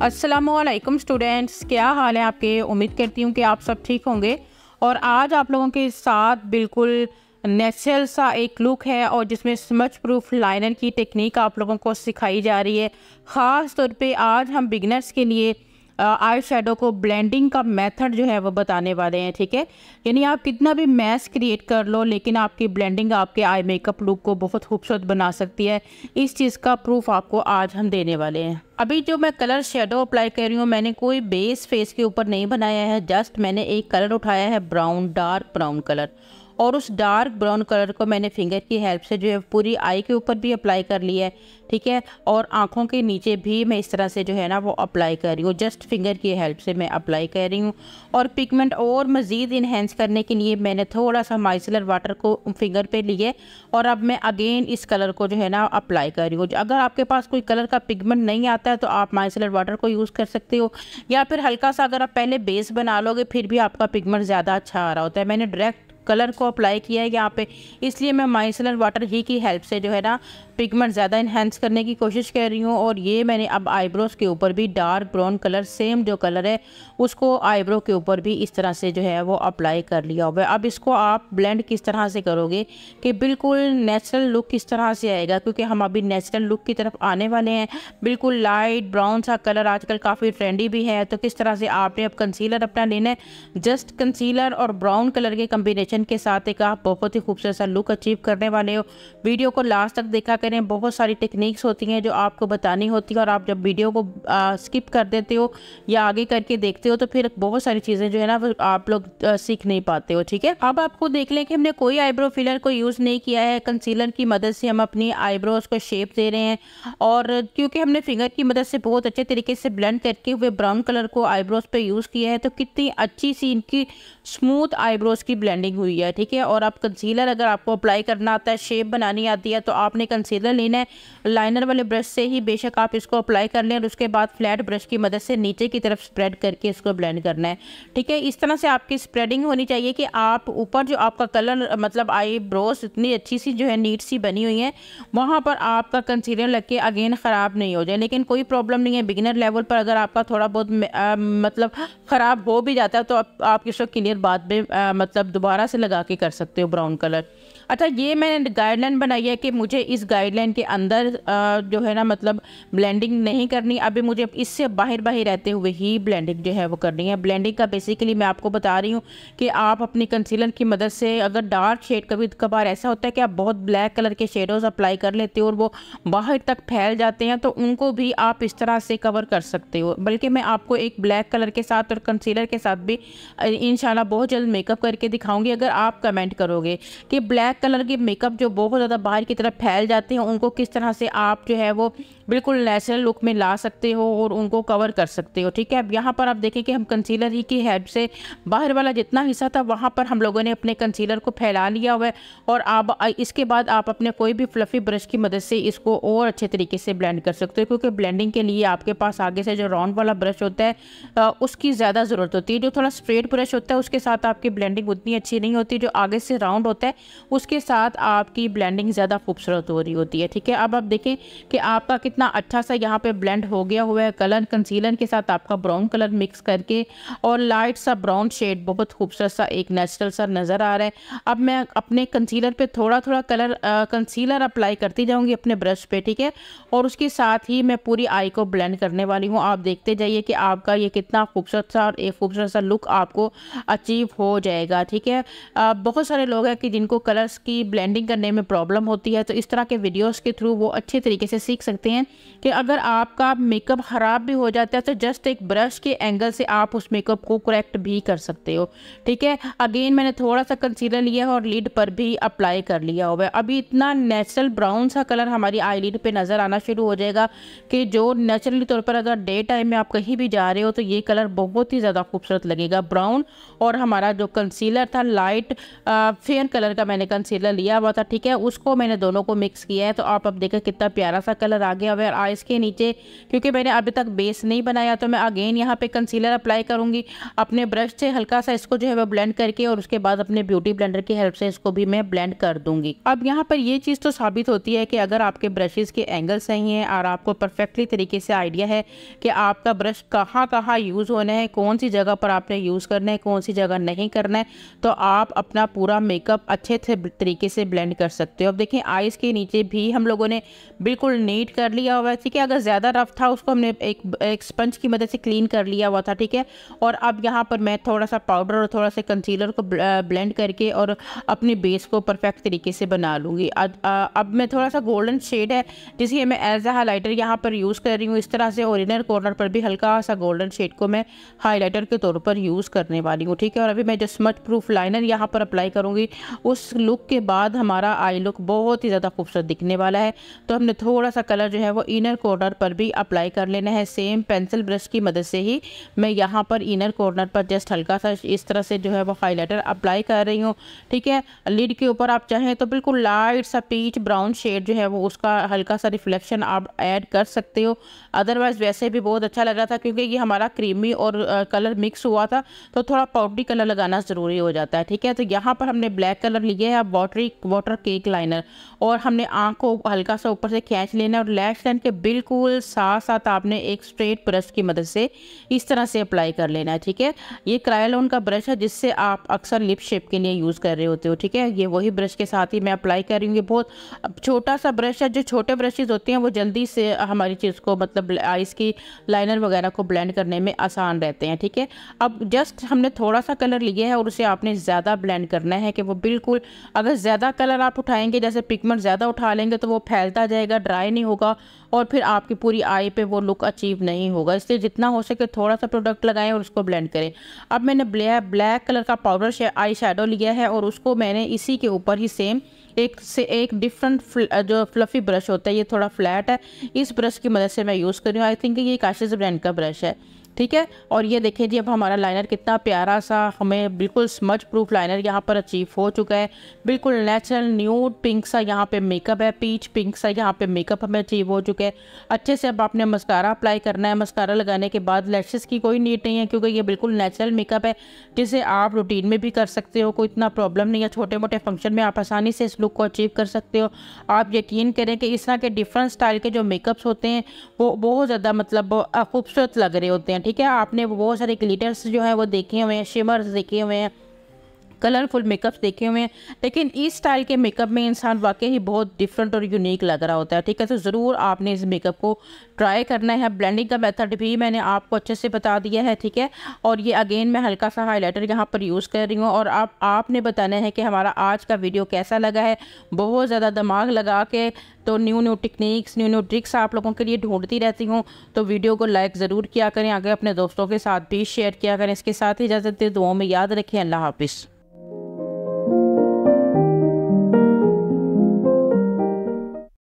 हम्म। असलकम स्टूडेंट्स क्या हाल है आपके उम्मीद करती हूँ कि आप सब ठीक होंगे और आज आप लोगों के साथ बिल्कुल नेचुरल सा एक लुक है और जिसमें स्मच प्रूफ लाइनर की टेक्निक आप लोगों को सिखाई जा रही है ख़ास तौर पे आज हम बिगनर्स के लिए आई शेडो को ब्लेंडिंग का मेथड जो है वो बताने वाले हैं ठीक है यानी आप कितना भी मैस क्रिएट कर लो लेकिन आपकी ब्लेंडिंग आपके आई मेकअप लुक को बहुत खूबसूरत बना सकती है इस चीज़ का प्रूफ आपको आज हम देने वाले हैं अभी जो मैं कलर शेडो अप्लाई कर रही हूँ मैंने कोई बेस फेस के ऊपर नहीं बनाया है जस्ट मैंने एक कलर उठाया है ब्राउन डार्क ब्राउन कलर और उस डार्क ब्राउन कलर को मैंने फिंगर की हेल्प से जो है पूरी आई के ऊपर भी अप्लाई कर लिया है ठीक है और आँखों के नीचे भी मैं इस तरह से जो है ना वो अप्लाई कर रही हूँ जस्ट फिंगर की हेल्प से मैं अप्लाई कर रही हूँ और पिगमेंट और मज़ीद इन्हेंस करने के लिए मैंने थोड़ा सा माइसलर वाटर को फिंगर पे लिए और अब मैं अगेन इस कलर को जो है ना अप्लाई कर रही हूँ अगर आपके पास कोई कलर का पिगमेंट नहीं आता है तो आप माइसलर वाटर को यूज़ कर सकते हो या फिर हल्का सा अगर आप पहले बेस बना लोगे फिर भी आपका पिगमेंट ज़्यादा अच्छा आ रहा होता है मैंने डायरेक्ट कलर को अप्लाई किया है यहाँ पे इसलिए मैं माइसलर वाटर ही की हेल्प से जो है ना पिगमेंट ज़्यादा इन्हेंस करने की कोशिश कर रही हूँ और ये मैंने अब आईब्रोज़ के ऊपर भी डार्क ब्राउन कलर सेम जो कलर है उसको आईब्रो के ऊपर भी इस तरह से जो है वो अप्लाई कर लिया हुआ है अब इसको आप ब्लेंड किस तरह से करोगे कि बिल्कुल नेचुरल लुक किस तरह से आएगा क्योंकि हम अभी नेचुरल लुक की तरफ आने वाले हैं बिल्कुल लाइट ब्राउन सा कलर आजकल काफ़ी ट्रेंडी भी है तो किस तरह से आपने अब कंसीलर अपना लेना है जस्ट कंसीलर और ब्राउन कलर के कम्बिनेशन कॉम्बिनेशन के साथ एक आप बहुत ही खूबसूरत सा लुक अचीव करने वाले हो वीडियो को लास्ट तक देखा करें बहुत सारी टेक्निक्स होती हैं जो आपको बतानी होती है और आप जब वीडियो को आ, स्किप कर देते हो या आगे करके देखते हो तो फिर बहुत सारी चीज़ें जो है ना वो आप लोग सीख नहीं पाते हो ठीक है अब आपको देख लें कि हमने कोई आईब्रो फिलर को यूज़ नहीं किया है कंसीलर की मदद से हम अपनी आईब्रोज को शेप दे रहे हैं और क्योंकि हमने फिंगर की मदद से बहुत अच्छे तरीके से ब्लेंड करके हुए ब्राउन कलर को आईब्रोज पर यूज़ किया है तो कितनी अच्छी सी इनकी स्मूथ आईब्रोज की ब्लेंडिंग हुई है ठीक है और आप कंसीलर अगर आपको अप्लाई करना आता है शेप बनानी आती है तो आपने कंसीलर लेना है लाइनर वाले ब्रश से ही बेशक आप इसको अप्लाई कर लें और उसके बाद फ्लैट ब्रश की मदद से नीचे की तरफ स्प्रेड करके इसको ब्लेंड करना है ठीक है इस तरह से आपकी स्प्रेडिंग होनी चाहिए कि आप ऊपर जो आपका कलर मतलब आई इतनी अच्छी सी जो है नीट सी बनी हुई है वहाँ पर आपका कंसीलर लग के अगेन ख़राब नहीं हो जाए लेकिन कोई प्रॉब्लम नहीं है बिगिनर लेवल पर अगर आपका थोड़ा बहुत मतलब ख़राब हो भी जाता है तो आप, इसको क्लियर बाद में मतलब दोबारा से लगा के कर सकते हो ब्राउन कलर अच्छा ये मैंने गाइडलाइन बनाई है कि मुझे इस गाइडलाइन के अंदर जो है ना मतलब ब्लेंडिंग नहीं करनी अभी मुझे इससे बाहर बाहर रहते हुए ही ब्लेंडिंग जो है वो करनी है ब्लेंडिंग का बेसिकली मैं आपको बता रही हूँ कि आप अपनी कंसीलर की मदद से अगर डार्क शेड कभी कभार ऐसा होता है कि आप बहुत ब्लैक कलर के शेडोज़ अप्लाई कर लेते हो और वो बाहर तक फैल जाते हैं तो उनको भी आप इस तरह से कवर कर सकते हो बल्कि मैं आपको एक ब्लैक कलर के साथ और कंसीलर के साथ भी इन बहुत जल्द मेकअप करके दिखाऊँगी अगर आप कमेंट करोगे कि ब्लैक कलर के मेकअप जो बहुत ज़्यादा बाहर की तरफ फैल जाते हैं उनको किस तरह से आप जो है वो बिल्कुल नेचुरल लुक में ला सकते हो और उनको कवर कर सकते हो ठीक है अब यहाँ पर आप देखें कि हम कंसीलर ही की हेल्प से बाहर वाला जितना हिस्सा था वहाँ पर हम लोगों ने अपने कंसीलर को फैला लिया हुआ है और आप इसके बाद आप अपने कोई भी फ्लफ़ी ब्रश की मदद से इसको और अच्छे तरीके से ब्लेंड कर सकते हो क्योंकि ब्लेंडिंग के लिए आपके पास आगे से जो राउंड वाला ब्रश होता है उसकी ज़्यादा ज़रूरत होती है जो थोड़ा स्ट्रेट ब्रश होता है उसके साथ आपकी ब्लेंडिंग उतनी अच्छी नहीं होती जो आगे से राउंड होता है उसके साथ आपकी ब्लेंडिंग ज़्यादा खूबसूरत हो रही होती है ठीक है अब आप देखें कि आपका कितना अच्छा सा यहाँ पे ब्लेंड हो गया हुआ है कलर कंसीलर के साथ आपका ब्राउन कलर मिक्स करके और लाइट सा ब्राउन शेड बहुत खूबसूरत सा एक नेचुरल सा नज़र आ रहा है अब मैं अपने कंसीलर पर थोड़ा थोड़ा कलर कंसीलर अप्लाई करती जाऊँगी अपने ब्रश पर ठीक है और उसके साथ ही मैं पूरी आई को ब्लेंड करने वाली हूँ आप देखते जाइए कि आपका ये कितना खूबसूरत सा और एक खूबसूरत सा लुक आपको अचीव हो जाएगा ठीक है बहुत सारे लोग हैं कि जिनको कलर कलर्स की ब्लेंडिंग करने में प्रॉब्लम होती है तो इस तरह के वीडियोस के थ्रू वो अच्छे तरीके से सीख सकते हैं कि अगर आपका मेकअप ख़राब भी हो जाता है तो जस्ट एक ब्रश के एंगल से आप उस मेकअप को करेक्ट भी कर सकते हो ठीक है अगेन मैंने थोड़ा सा कंसीलर लिया है और लीड पर भी अप्लाई कर लिया हुआ है अभी इतना नेचुरल ब्राउन सा कलर हमारी आई लीड पर नज़र आना शुरू हो जाएगा कि जो नेचुरली तौर पर अगर डे टाइम में आप कहीं भी जा रहे हो तो ये कलर बहुत ही ज़्यादा खूबसूरत लगेगा ब्राउन और हमारा जो कंसीलर था लाइट फेयर कलर का मैंने कंसीलर लिया हुआ था ठीक है उसको मैंने दोनों को मिक्स किया है तो आप अब देखें कितना प्यारा सा कलर आ गया और आइस के नीचे क्योंकि मैंने अभी तक बेस नहीं बनाया तो मैं अगेन यहाँ पे कंसीलर अप्लाई करूँगी अपने ब्रश से हल्का सा इसको जो है वह ब्लेंड करके और उसके बाद अपने ब्यूटी ब्लेंडर की हेल्प से इसको भी मैं ब्लेंड कर दूंगी अब यहाँ पर ये चीज़ तो साबित होती है कि अगर आपके ब्रशेज़ के एंगल सही हैं और आपको परफेक्टली तरीके से आइडिया है कि आपका ब्रश कहाँ कहाँ यूज़ होना है कौन सी जगह पर आपने यूज़ करना है कौन सी जगह नहीं करना है तो आप अपना पूरा मेकअप अच्छे से तरीके से ब्लेंड कर सकते हो अब देखें आइज़ के नीचे भी हम लोगों ने बिल्कुल नीट कर लिया हुआ है ठीक है अगर ज़्यादा रफ था उसको हमने एक एक स्पंज की मदद से क्लीन कर लिया हुआ था ठीक है और अब यहाँ पर मैं थोड़ा सा पाउडर और थोड़ा सा कंसीलर को ब्लेंड करके और अपने बेस को परफेक्ट तरीके से बना लूँगी अब मैं थोड़ा सा गोल्डन शेड है जिसे मैं एज ए हाईलाइटर यहाँ पर यूज़ कर रही हूँ इस तरह से और इनर कॉर्नर पर भी हल्का सा गोल्डन शेड को मैं हाईलाइटर के तौर पर यूज़ करने वाली हूँ ठीक है और अभी मैं जो स्मच प्रूफ लाइनर यहाँ पर अप्लाई करूँगी उस लुक लुक के बाद हमारा आई लुक बहुत ही ज़्यादा खूबसूरत दिखने वाला है तो हमने थोड़ा सा कलर जो है वो इनर कॉर्नर पर भी अप्लाई कर लेना है सेम पेंसिल ब्रश की मदद से ही मैं यहाँ पर इनर कॉर्नर पर जस्ट हल्का सा इस तरह से जो है वो हाईलाइटर अप्लाई कर रही हूँ ठीक है लिड के ऊपर आप चाहें तो बिल्कुल लाइट सा पीच ब्राउन शेड जो है वो उसका हल्का सा रिफ्लेक्शन आप ऐड कर सकते हो अदरवाइज़ वैसे भी बहुत अच्छा लग रहा था क्योंकि ये हमारा क्रीमी और कलर मिक्स हुआ था तो थोड़ा पाउडरी कलर लगाना ज़रूरी हो जाता है ठीक है तो यहाँ पर हमने ब्लैक कलर लिया है वाटरी वाटर केक लाइनर और हमने आँख को हल्का सा ऊपर से खींच लेना और लैश लाइन के बिल्कुल साथ साथ आपने एक स्ट्रेट ब्रश की मदद से इस तरह से अप्लाई कर लेना है ठीक है ये क्रायलोन का ब्रश है जिससे आप अक्सर लिप शेप के लिए यूज़ कर रहे होते हो ठीक है ये वही ब्रश के साथ ही मैं अप्लाई कर रही हूँ ये बहुत छोटा सा ब्रश है जो छोटे ब्रशेज़ होते हैं वो जल्दी से हमारी चीज़ को मतलब आइस की लाइनर वगैरह को ब्लेंड करने में आसान रहते हैं ठीक है अब जस्ट हमने थोड़ा सा कलर लिया है और उसे आपने ज़्यादा ब्लेंड करना है कि वो बिल्कुल अगर ज़्यादा कलर आप उठाएंगे जैसे पिगमेंट ज़्यादा उठा लेंगे तो वो फैलता जाएगा ड्राई नहीं होगा और फिर आपकी पूरी आई पे वो लुक अचीव नहीं होगा इसलिए जितना हो सके थोड़ा सा प्रोडक्ट लगाएं और उसको ब्लेंड करें अब मैंने ब्लैक ब्लैक कलर का पाउडर आई शेडो लिया है और उसको मैंने इसी के ऊपर ही सेम एक से एक डिफरेंट फ्ल, जो फ्लफ़ी ब्रश होता है ये थोड़ा फ्लैट है इस ब्रश की मदद से मैं यूज़ कर रही हूँ आई थिंक ये काशिज ब्रांड का ब्रश है ठीक है और ये देखें जी अब हमारा लाइनर कितना प्यारा सा हमें बिल्कुल स्मच प्रूफ लाइनर यहाँ पर अचीव हो चुका है बिल्कुल नेचुरल न्यूड पिंक सा यहाँ पे मेकअप है पीच पिंक सा यहाँ पे मेकअप हमें अचीव हो चुका है अच्छे से अब आपने मस्कारा अप्लाई करना है मस्कारा लगाने के बाद लैशेस की कोई नीड नहीं है क्योंकि ये बिल्कुल नेचुरल मेकअप है जिसे आप रूटीन में भी कर सकते हो कोई इतना प्रॉब्लम नहीं है छोटे मोटे फंक्शन में आप आसानी से इस लुक को अचीव कर सकते हो आप यकीन करें कि इस तरह के डिफरेंट स्टाइल के जो मेकअप्स होते हैं वो बहुत ज़्यादा मतलब खूबसूरत लग रहे होते हैं हैं ठीक है आपने बहुत सारे ग्लिटर्स जो है वो देखे हुए हैं शिमर्स देखे हुए हैं कलरफुल मेकअप देखे हुए हैं लेकिन इस स्टाइल के मेकअप में इंसान वाकई ही बहुत डिफरेंट और यूनिक लग रहा होता है ठीक है तो ज़रूर आपने इस मेकअप को ट्राई करना है ब्लेंडिंग का मेथड भी मैंने आपको अच्छे से बता दिया है ठीक है और ये अगेन मैं हल्का सा हाईलाइटर यहाँ पर यूज़ कर रही हूँ और आप आपने बताना है कि हमारा आज का वीडियो कैसा लगा है बहुत ज़्यादा दिमाग लगा के तो new new techniques new new tricks आप लोगों के लिए ढूंढती रहती हूँ तो वीडियो को लाइक ज़रूर किया करें आगे अपने दोस्तों के साथ भी शेयर किया करें इसके साथ ही इजाज़त दे दुआओं में याद रखें अल्लाह हाफिज़